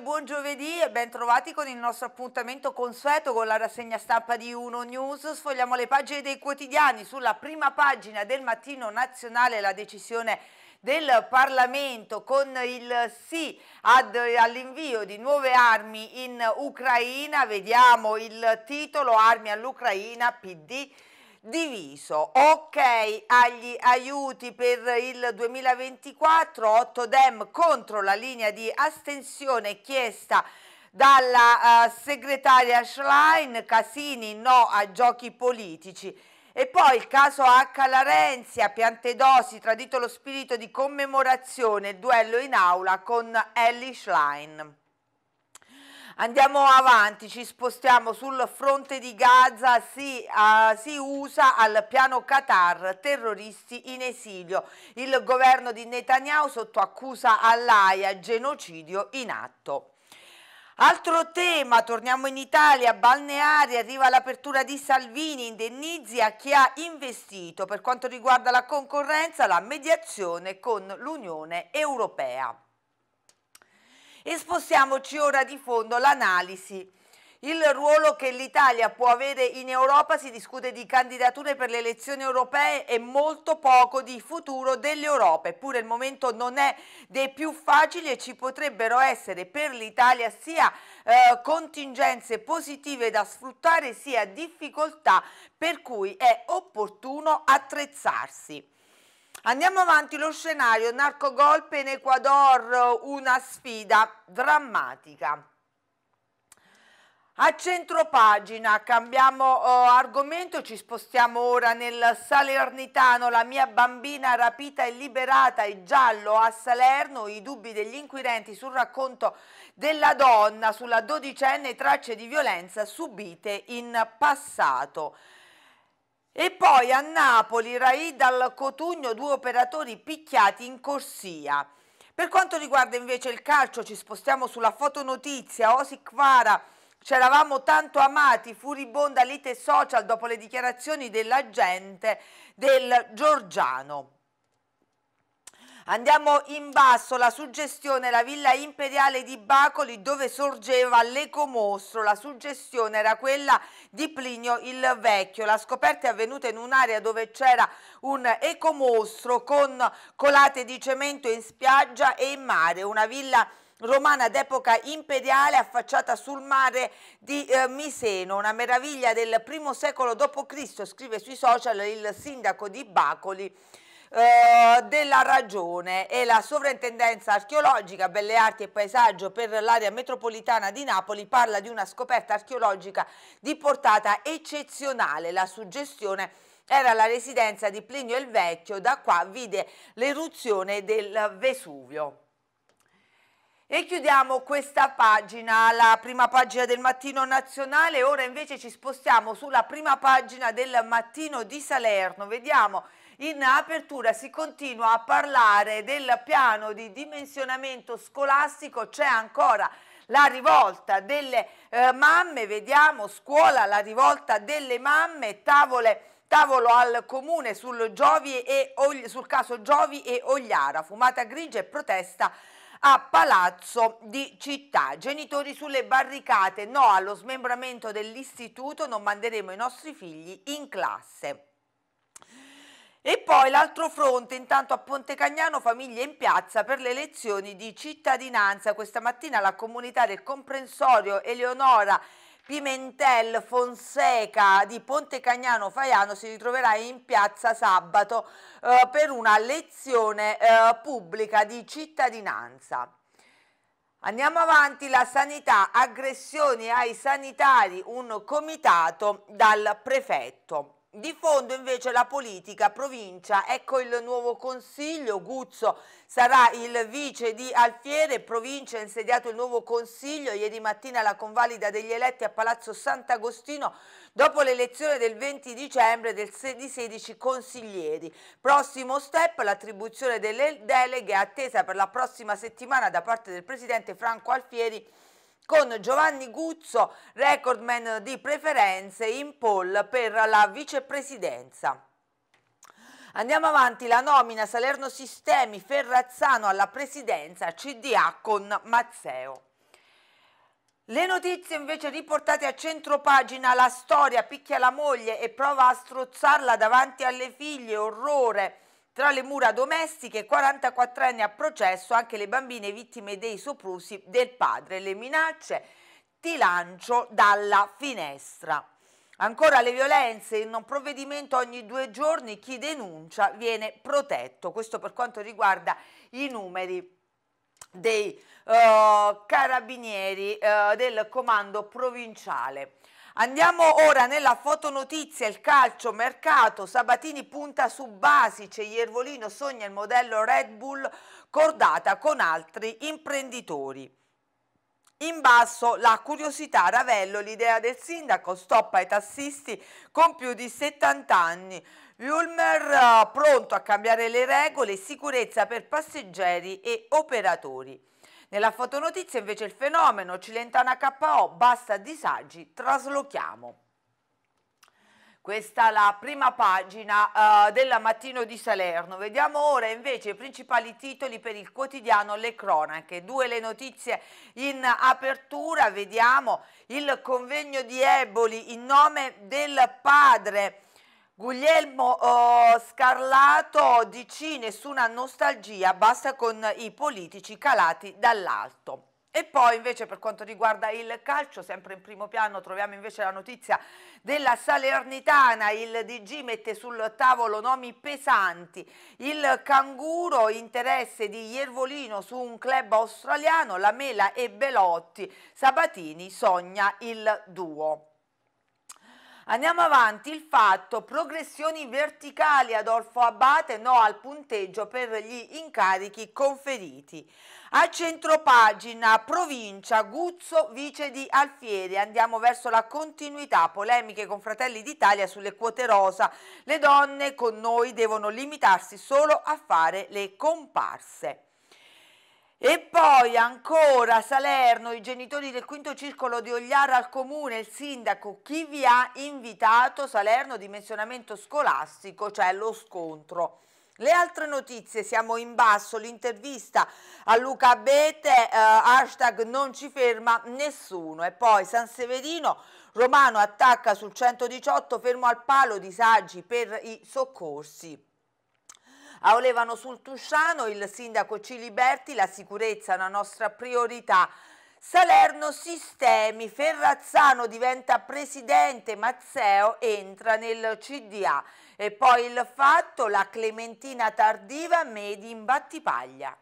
e buon giovedì e ben trovati con il nostro appuntamento consueto con la rassegna stampa di Uno News. Sfogliamo le pagine dei quotidiani. Sulla prima pagina del mattino nazionale la decisione del Parlamento con il sì all'invio di nuove armi in Ucraina. Vediamo il titolo Armi all'Ucraina PD diviso. Ok agli aiuti per il 2024, 8 Dem contro la linea di astensione chiesta dalla uh, segretaria Schlein, Casini no a giochi politici. E poi il caso H. Larenzia, Piantedosi, tradito lo spirito di commemorazione, duello in aula con Ellie Schlein. Andiamo avanti, ci spostiamo sul fronte di Gaza, si, uh, si, usa al piano Qatar, terroristi in esilio. Il governo di Netanyahu sotto accusa all'AIA, genocidio in atto. Altro tema, torniamo in Italia, balneari, arriva l'apertura di Salvini, indennizi a chi ha investito. Per quanto riguarda la concorrenza, la mediazione con l'Unione Europea. E spostiamoci ora di fondo l'analisi. Il ruolo che l'Italia può avere in Europa si discute di candidature per le elezioni europee e molto poco di futuro dell'Europa, eppure il momento non è dei più facili e ci potrebbero essere per l'Italia sia eh, contingenze positive da sfruttare sia difficoltà per cui è opportuno attrezzarsi. Andiamo avanti, lo scenario, narcogolpe in Ecuador, una sfida drammatica. A centro pagina cambiamo eh, argomento, ci spostiamo ora nel Salernitano, la mia bambina rapita e liberata è giallo a Salerno, i dubbi degli inquirenti sul racconto della donna sulla dodicenne tracce di violenza subite in passato. E poi a Napoli, Raid al Cotugno, due operatori picchiati in corsia. Per quanto riguarda invece il calcio, ci spostiamo sulla fotonotizia. Osic Vara, c'eravamo tanto amati, furibonda lite social dopo le dichiarazioni dell'agente del Giorgiano. Andiamo in basso, la suggestione, la villa imperiale di Bacoli dove sorgeva l'ecomostro, la suggestione era quella di Plinio il Vecchio, la scoperta è avvenuta in un'area dove c'era un ecomostro con colate di cemento in spiaggia e in mare, una villa romana d'epoca imperiale affacciata sul mare di eh, Miseno, una meraviglia del primo secolo d.C., scrive sui social il sindaco di Bacoli eh, della Ragione e la Sovrintendenza Archeologica, Belle Arti e Paesaggio per l'area metropolitana di Napoli parla di una scoperta archeologica di portata eccezionale, la suggestione era la residenza di Plinio il Vecchio, da qua vide l'eruzione del Vesuvio. E chiudiamo questa pagina, la prima pagina del mattino nazionale, ora invece ci spostiamo sulla prima pagina del mattino di Salerno, vediamo in apertura si continua a parlare del piano di dimensionamento scolastico, c'è ancora la rivolta delle eh, mamme, vediamo scuola, la rivolta delle mamme, tavole tavolo al comune sul, e, sul, caso Giovi e Ogliara, fumata grigia e protesta a Palazzo di Città. Genitori sulle barricate, no allo smembramento dell'istituto, non manderemo i nostri figli in classe. E poi l'altro fronte, intanto a Pontecagnano, famiglie in piazza per le elezioni di cittadinanza. Questa mattina la comunità del comprensorio Eleonora Pimentel Fonseca di Pontecagnano Faiano si ritroverà in piazza sabato eh, per una lezione eh, pubblica di cittadinanza. Andiamo avanti, la sanità, aggressioni ai sanitari, un comitato dal prefetto. Di fondo invece la politica, provincia, ecco il nuovo consiglio, Guzzo sarà il vice di Alfiere, provincia ha insediato il nuovo consiglio, ieri mattina la convalida degli eletti a Palazzo Sant'Agostino dopo l'elezione del 20 dicembre del 16 consiglieri. Prossimo step, l'attribuzione delle deleghe attesa per la prossima settimana da parte del presidente Franco Alfieri con Giovanni Guzzo, recordman di preferenze in poll per la vicepresidenza. Andiamo avanti, la nomina Salerno Sistemi Ferrazzano alla presidenza CDA con Mazzeo. Le notizie invece riportate a centropagina, la storia picchia la moglie e prova a strozzarla davanti alle figlie, orrore, tra le mura domestiche, 44 anni a processo anche le bambine vittime dei soprusi del padre. Le minacce ti lancio dalla finestra. Ancora le violenze, in un provvedimento ogni due giorni chi denuncia viene protetto, questo per quanto riguarda i numeri dei uh, carabinieri uh, del comando provinciale. Andiamo ora nella fotonotizia, il calcio, mercato, Sabatini punta su Basice, Iervolino sogna il modello Red Bull cordata con altri imprenditori. In basso la curiosità, Ravello, l'idea del sindaco, stoppa ai tassisti con più di 70 anni. Ulmer eh, pronto a cambiare le regole, sicurezza per passeggeri e operatori. Nella fotonotizia invece il fenomeno Cilentana KO, basta disagi, traslochiamo. Questa è la prima pagina uh, eh, della Mattino di Salerno. Vediamo ora invece i principali titoli per il quotidiano Le Cronache. Due le notizie in apertura. Vediamo il convegno di Eboli in nome del padre Guglielmo oh, Scarlato DC nessuna nostalgia, basta con i politici calati dall'alto. E poi invece per quanto riguarda il calcio, sempre in primo piano troviamo invece la notizia della Salernitana, il DG mette sul tavolo nomi pesanti, il canguro interesse di Iervolino su un club australiano, la Mela e Belotti, Sabatini sogna il duo. Andiamo avanti, il fatto, progressioni verticali Adolfo Abate, no al punteggio per gli incarichi conferiti. A centropagina, provincia, Guzzo, vice di Alfieri. Andiamo verso la continuità, polemiche con Fratelli d'Italia sulle quote rosa. Le donne con noi devono limitarsi solo a fare le comparse. E poi ancora Salerno, i genitori del quinto circolo di Ogliara al comune, il sindaco, chi vi ha invitato? Salerno, dimensionamento scolastico, cioè lo scontro. Le altre notizie, siamo in basso, l'intervista a Luca Bete, eh, hashtag non ci ferma nessuno. E poi San Severino, Romano attacca sul 118, fermo al palo, disagi per i soccorsi. A Olevano sul Tusciano il sindaco Ciliberti, la sicurezza è una nostra priorità. Salerno Sistemi, Ferrazzano diventa presidente, Mazzeo entra nel CDA. E poi il fatto, la Clementina Tardiva, Medi in Battipaglia.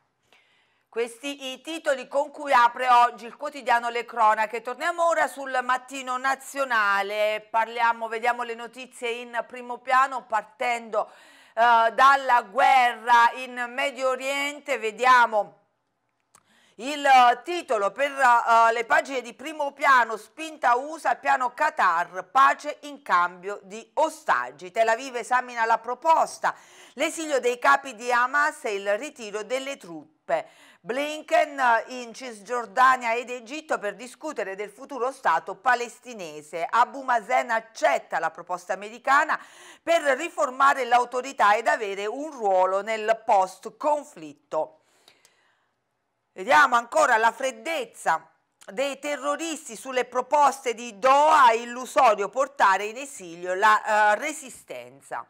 Questi i titoli con cui apre oggi il quotidiano Le Cronache. Torniamo ora sul mattino nazionale, parliamo, vediamo le notizie in primo piano partendo eh, dalla guerra in Medio Oriente, vediamo il titolo per uh, le pagine di primo piano spinta USA piano Qatar pace in cambio di ostaggi Tel Aviv esamina la proposta l'esilio dei capi di Hamas e il ritiro delle truppe Blinken eh, in Cisgiordania ed Egitto per discutere del futuro Stato palestinese. Abu Mazen accetta la proposta americana per riformare l'autorità ed avere un ruolo nel post-conflitto. Vediamo ancora la freddezza dei terroristi sulle proposte di Doha illusorio portare in esilio la uh, resistenza.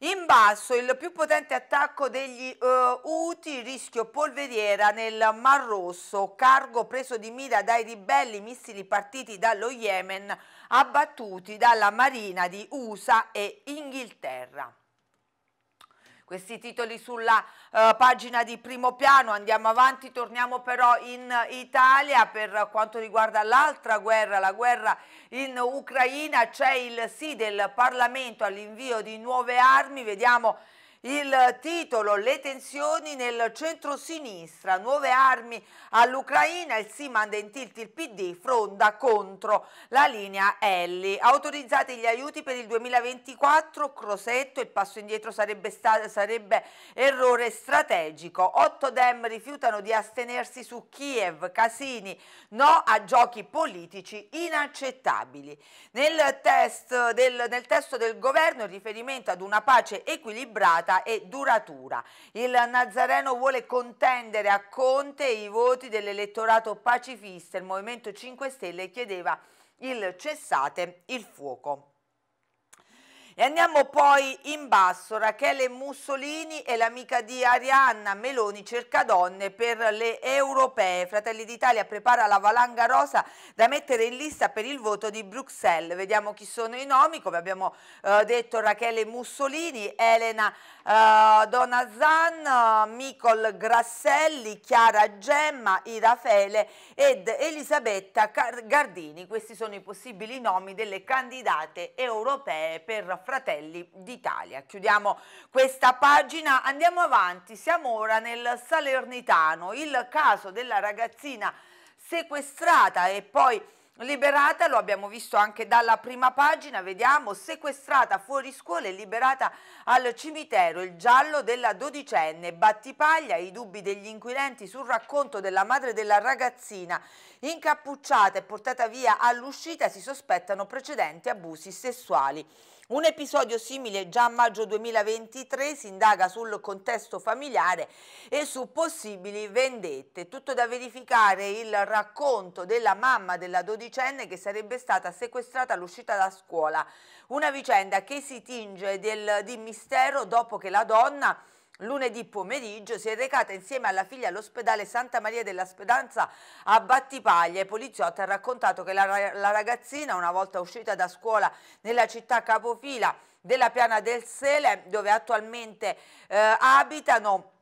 In basso il più potente attacco degli uh, eh, UTI, rischio polveriera nel Mar Rosso, cargo preso di mira dai ribelli, missili partiti dallo Yemen, abbattuti dalla marina di USA e Inghilterra questi titoli sulla uh, pagina di primo piano. Andiamo avanti, torniamo però in Italia per quanto riguarda l'altra guerra, la guerra in Ucraina. C'è il sì del Parlamento all'invio di nuove armi, vediamo il titolo Le tensioni nel centro-sinistra, nuove armi all'Ucraina, il sì manda in tilt il PD, fronda contro la linea Elli. Autorizzati gli aiuti per il 2024, Crosetto, il passo indietro sarebbe, stato, sarebbe errore strategico. Otto dem rifiutano di astenersi su Kiev, Casini, no a giochi politici inaccettabili. Nel, test del, nel testo del governo il riferimento ad una pace equilibrata, sensata e duratura. Il Nazareno vuole contendere a Conte i voti dell'elettorato pacifista. Il Movimento 5 Stelle chiedeva il cessate il fuoco. E andiamo poi in basso, Rachele Mussolini e l'amica di Arianna Meloni cerca donne per le europee. Fratelli d'Italia prepara la valanga rosa da mettere in lista per il voto di Bruxelles. Vediamo chi sono i nomi, come abbiamo eh, detto Rachele Mussolini, Elena eh, Donazan, eh, Micol Grasselli, Chiara Gemma, Irafele ed Elisabetta Gardini. Questi sono i possibili nomi delle candidate europee per Fratelli d'Italia. Chiudiamo questa pagina, andiamo avanti, siamo ora nel Salernitano, il caso della ragazzina sequestrata e poi liberata, lo abbiamo visto anche dalla prima pagina, vediamo, sequestrata fuori scuola e liberata al cimitero, il giallo della dodicenne, battipaglia, i dubbi degli inquirenti sul racconto della madre della ragazzina, incappucciata e portata via all'uscita, si sospettano precedenti abusi sessuali un episodio simile già a maggio 2023 si indaga sul contesto familiare e su possibili vendette. Tutto da verificare il racconto della mamma della dodicenne che sarebbe stata sequestrata all'uscita da scuola. Una vicenda che si tinge del, di mistero dopo che la donna Lunedì pomeriggio si è recata insieme alla figlia all'ospedale Santa Maria della Speranza a Battipaglia. Il poliziotto ha raccontato che la, la ragazzina, una volta uscita da scuola nella città capofila della Piana del Sele, dove attualmente eh, abitano,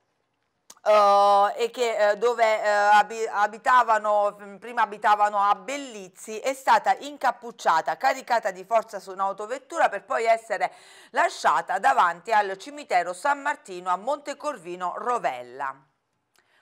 Uh, e che, uh, dove uh, abi abitavano, prima abitavano a Bellizzi, è stata incappucciata, caricata di forza su un'autovettura per poi essere lasciata davanti al cimitero San Martino a Montecorvino Rovella.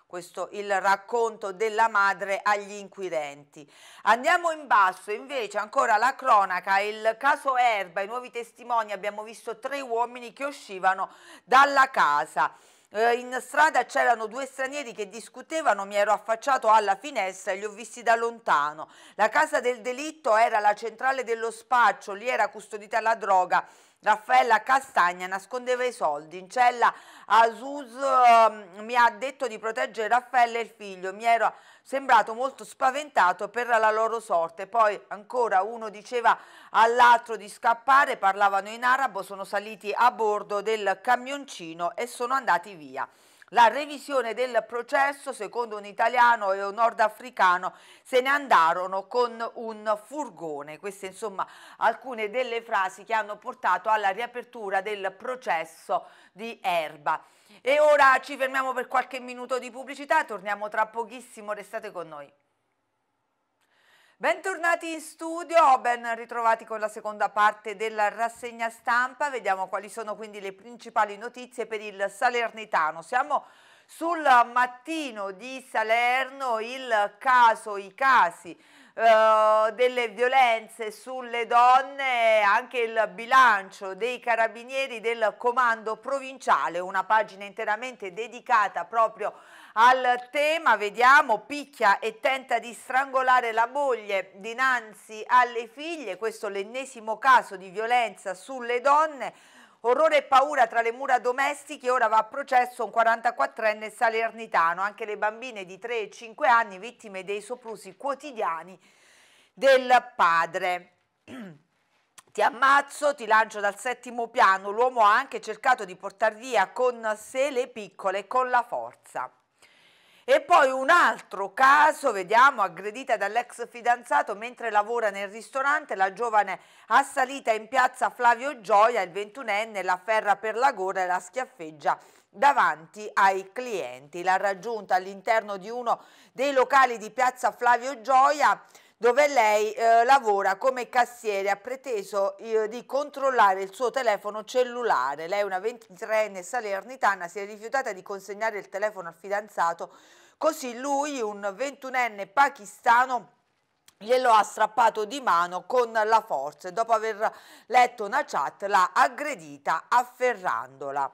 Questo il racconto della madre agli inquirenti. Andiamo in basso, invece ancora la cronaca, il caso Erba, i nuovi testimoni, abbiamo visto tre uomini che uscivano dalla casa eh, in strada c'erano due stranieri che discutevano, mi ero affacciato alla finestra e li ho visti da lontano. La casa del delitto era la centrale dello spaccio, lì era custodita la droga Raffaella Castagna nascondeva i soldi in cella. Asus ehm, mi ha detto di proteggere Raffaella e il figlio. Mi era sembrato molto spaventato per la loro sorte. Poi ancora uno diceva all'altro di scappare, parlavano in arabo, sono saliti a bordo del camioncino e sono andati via. La revisione del processo, secondo un italiano e un nordafricano, se ne andarono con un furgone. Queste insomma alcune delle frasi che hanno portato alla riapertura del processo di Erba. E ora ci fermiamo per qualche minuto di pubblicità, torniamo tra pochissimo, restate con noi. Bentornati in studio, ben ritrovati con la seconda parte della rassegna stampa. Vediamo quali sono quindi le principali notizie per il Salernitano. Siamo sul mattino di Salerno, il caso, i casi eh, delle violenze sulle donne, anche il bilancio dei carabinieri del comando provinciale, una pagina interamente dedicata proprio al tema, vediamo, picchia e tenta di strangolare la moglie dinanzi alle figlie, questo l'ennesimo caso di violenza sulle donne, Orrore e paura tra le mura domestiche, ora va a processo un 44enne salernitano, anche le bambine di 3 e 5 anni vittime dei soprusi quotidiani del padre. Ti ammazzo, ti lancio dal settimo piano. L'uomo ha anche cercato di portar via con sé le piccole con la forza. E poi un altro caso, vediamo, aggredita dall'ex fidanzato mentre lavora nel ristorante, la giovane assalita in piazza Flavio Gioia, il 21enne, la ferra per la gola e la schiaffeggia davanti ai clienti. L'ha raggiunta all'interno di uno dei locali di piazza Flavio Gioia dove lei eh, lavora come cassiere, ha preteso eh, di controllare il suo telefono cellulare. Lei, una 23enne salernitana, si è rifiutata di consegnare il telefono al fidanzato, così lui, un 21enne pakistano, glielo ha strappato di mano con la forza dopo aver letto una chat l'ha aggredita afferrandola.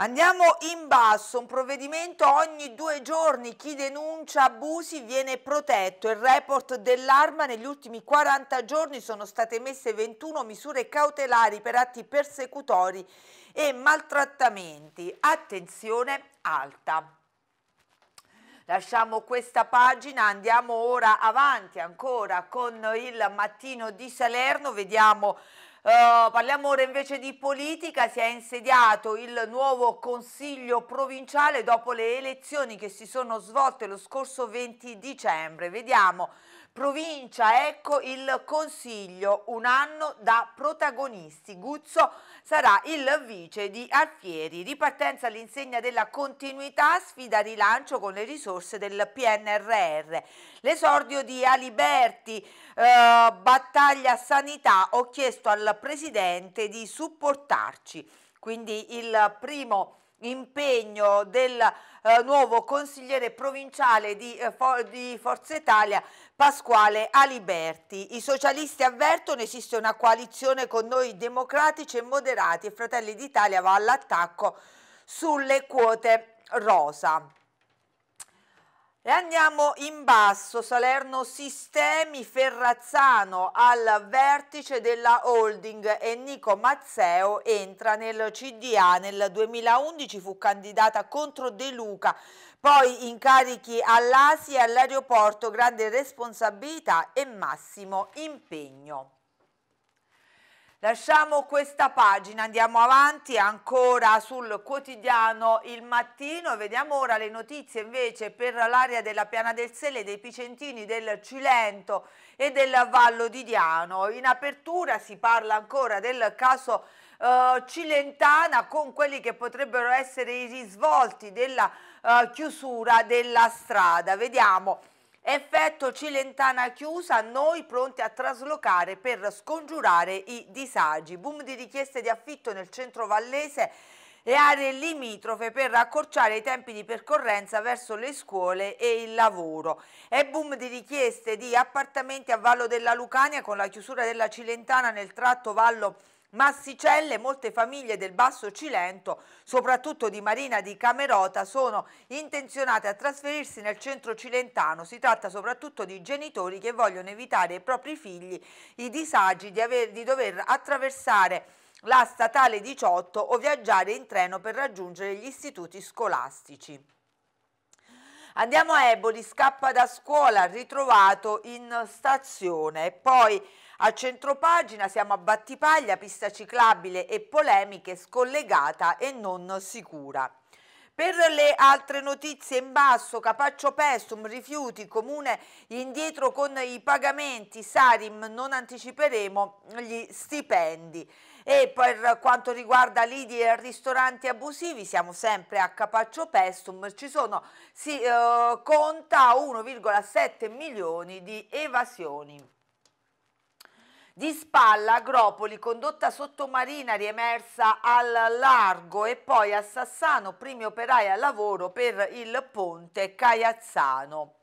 Andiamo in basso, un provvedimento ogni due giorni, chi denuncia abusi viene protetto. Il report dell'Arma negli ultimi 40 giorni sono state emesse 21 misure cautelari per atti persecutori e maltrattamenti. Attenzione alta. Lasciamo questa pagina, andiamo ora avanti ancora con il mattino di Salerno, vediamo eh, parliamo ora invece di politica, si è insediato il nuovo Consiglio provinciale dopo le elezioni che si sono svolte lo scorso 20 dicembre. Vediamo Provincia, ecco il consiglio, un anno da protagonisti. Guzzo sarà il vice di Alfieri. Ripartenza all'insegna della continuità, sfida rilancio con le risorse del PNRR. L'esordio di Aliberti, eh, battaglia sanità, ho chiesto al Presidente di supportarci. Quindi il primo impegno del eh, nuovo consigliere provinciale di, eh, For di Forza Italia Pasquale Aliberti. I socialisti avvertono esiste una coalizione con noi democratici e moderati e Fratelli d'Italia va all'attacco sulle quote rosa. E andiamo in basso, Salerno Sistemi Ferrazzano al vertice della holding e Nico Mazzeo entra nel CDA. Nel 2011 fu candidata contro De Luca, poi incarichi all'Asia e all'aeroporto, grande responsabilità e massimo impegno. Lasciamo questa pagina, andiamo avanti ancora sul quotidiano Il Mattino vediamo ora le notizie invece per l'area della Piana del Sele, dei Picentini, del Cilento e del Vallo di Diano. In apertura si parla ancora del caso Uh, cilentana con quelli che potrebbero essere i risvolti della uh, chiusura della strada. Vediamo Effetto Cilentana chiusa, noi pronti a traslocare per scongiurare i disagi. Boom di richieste di affitto nel centro vallese e aree limitrofe per accorciare i tempi di percorrenza verso le scuole e il lavoro. E boom di richieste di appartamenti a Vallo della Lucania con la chiusura della Cilentana nel tratto Vallo Massicelle, molte famiglie del Basso Cilento, soprattutto di Marina di Camerota, sono intenzionate a trasferirsi nel centro cilentano. Si tratta soprattutto di genitori che vogliono evitare ai propri figli i disagi di, aver, di dover attraversare la statale 18 o viaggiare in treno per raggiungere gli istituti scolastici. Andiamo a Eboli, scappa da scuola, ritrovato in stazione. Poi al centro pagina siamo a Battipaglia, pista ciclabile e polemiche scollegata e non sicura. Per le altre notizie in basso, Capaccio Pestum, rifiuti, comune indietro con i pagamenti, Sarim non anticiperemo gli stipendi. E per quanto riguarda lidi e ristoranti abusivi, siamo sempre a Capaccio Pestum, ci sono, si eh, conta 1,7 milioni di evasioni. Di spalla Agropoli, condotta sottomarina riemersa al largo e poi a Sassano, primi operai al lavoro per il ponte Caiazzano.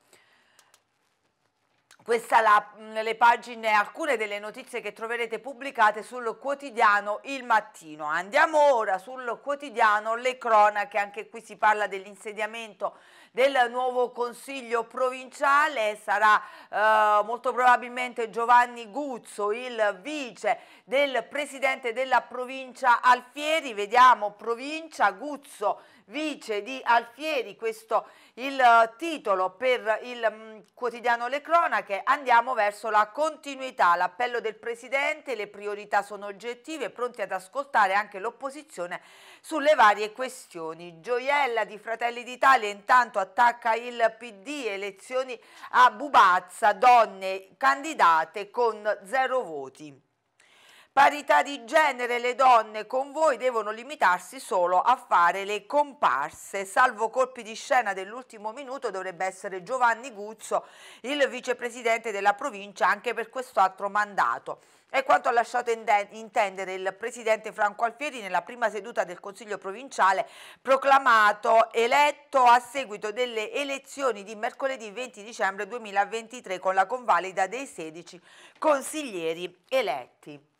Queste sono le pagine, alcune delle notizie che troverete pubblicate sul quotidiano Il Mattino. Andiamo ora sul quotidiano Le Cronache, anche qui si parla dell'insediamento del nuovo consiglio provinciale, sarà eh, molto probabilmente Giovanni Guzzo, il vice del presidente della provincia Alfieri, vediamo provincia Guzzo, vice di Alfieri, questo è il eh, titolo per il mm, quotidiano Le Cronache, andiamo verso la continuità, l'appello del Presidente, le priorità sono oggettive, pronti ad ascoltare anche l'opposizione sulle varie questioni. Gioiella di Fratelli d'Italia intanto attacca il PD, elezioni a Bubazza, donne candidate con zero voti. Parità di genere, le donne con voi devono limitarsi solo a fare le comparse, salvo colpi di scena dell'ultimo minuto dovrebbe essere Giovanni Guzzo, il vicepresidente della provincia anche per quest'altro mandato. È quanto ha lasciato intendere il presidente Franco Alfieri nella prima seduta del Consiglio provinciale, proclamato eletto a seguito delle elezioni di mercoledì 20 dicembre 2023 con la convalida dei 16 consiglieri eletti.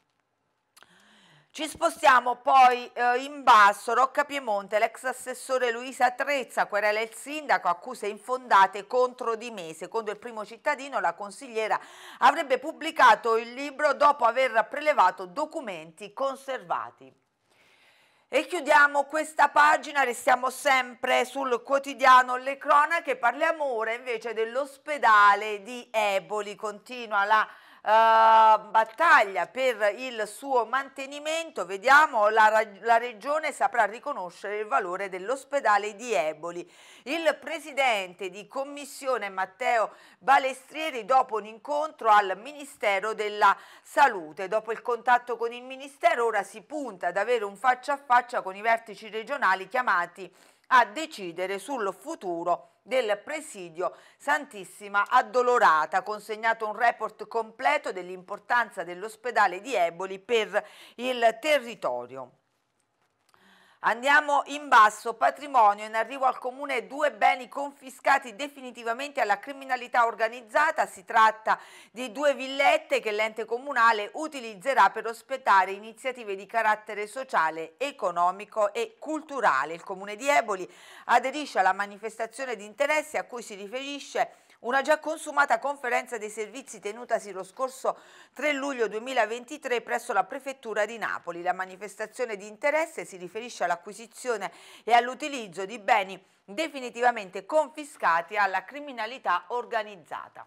Ci spostiamo poi eh, in basso, Rocca Piemonte, l'ex assessore Luisa Trezza querela il sindaco, accuse infondate contro di me. Secondo il primo cittadino la consigliera avrebbe pubblicato il libro dopo aver prelevato documenti conservati. E chiudiamo questa pagina, restiamo sempre sul quotidiano Le Cronache, parliamo ora invece dell'ospedale di Eboli, continua la eh, battaglia per il suo mantenimento, vediamo la, la regione saprà riconoscere il valore dell'ospedale di Eboli. Il presidente di commissione Matteo Balestrieri dopo un incontro al Ministero della Salute. Dopo il contatto con il Ministero ora si punta ad avere un faccia a faccia con i vertici regionali chiamati a decidere sul futuro del presidio Santissima Addolorata, consegnato un report completo dell'importanza dell'ospedale di Eboli per il territorio. Andiamo in basso, patrimonio, in arrivo al comune due beni confiscati definitivamente alla criminalità organizzata, si tratta di due villette che l'ente comunale utilizzerà per ospitare iniziative di carattere sociale, economico e culturale. Il comune di Eboli aderisce alla manifestazione di interesse a cui si riferisce una già consumata conferenza dei servizi tenutasi lo scorso 3 luglio 2023 presso la Prefettura di Napoli. La manifestazione di interesse si riferisce all'acquisizione e all'utilizzo di beni definitivamente confiscati alla criminalità organizzata.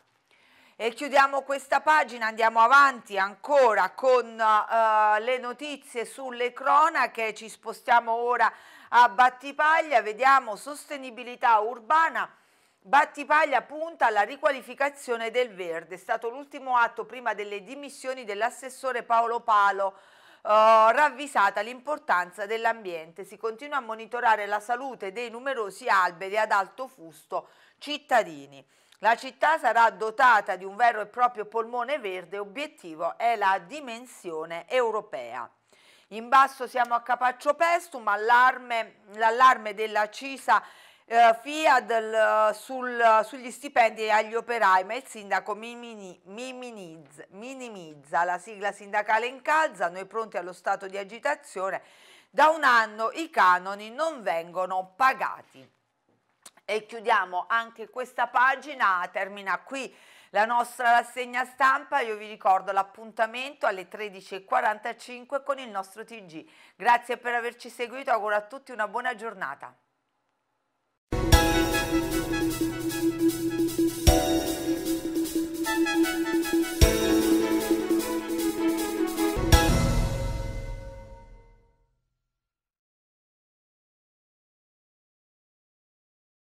E chiudiamo questa pagina, andiamo avanti ancora con uh, le notizie sulle cronache, ci spostiamo ora a Battipaglia, vediamo sostenibilità urbana, Battipaglia punta alla riqualificazione del verde, è stato l'ultimo atto prima delle dimissioni dell'assessore Paolo Palo, Uh, ravvisata l'importanza dell'ambiente. Si continua a monitorare la salute dei numerosi alberi ad alto fusto cittadini. La città sarà dotata di un vero e proprio polmone verde, obiettivo è la dimensione europea. In basso siamo a Capaccio Pestum, l'allarme della CISA eh, FIAD sul, sugli stipendi agli operai, ma il sindaco mimini, minimizza la sigla sindacale in calza, noi pronti allo stato di agitazione, da un anno i canoni non vengono pagati. E chiudiamo anche questa pagina, termina qui la nostra rassegna stampa, io vi ricordo l'appuntamento alle 13.45 con il nostro TG. Grazie per averci seguito, auguro a tutti una buona giornata.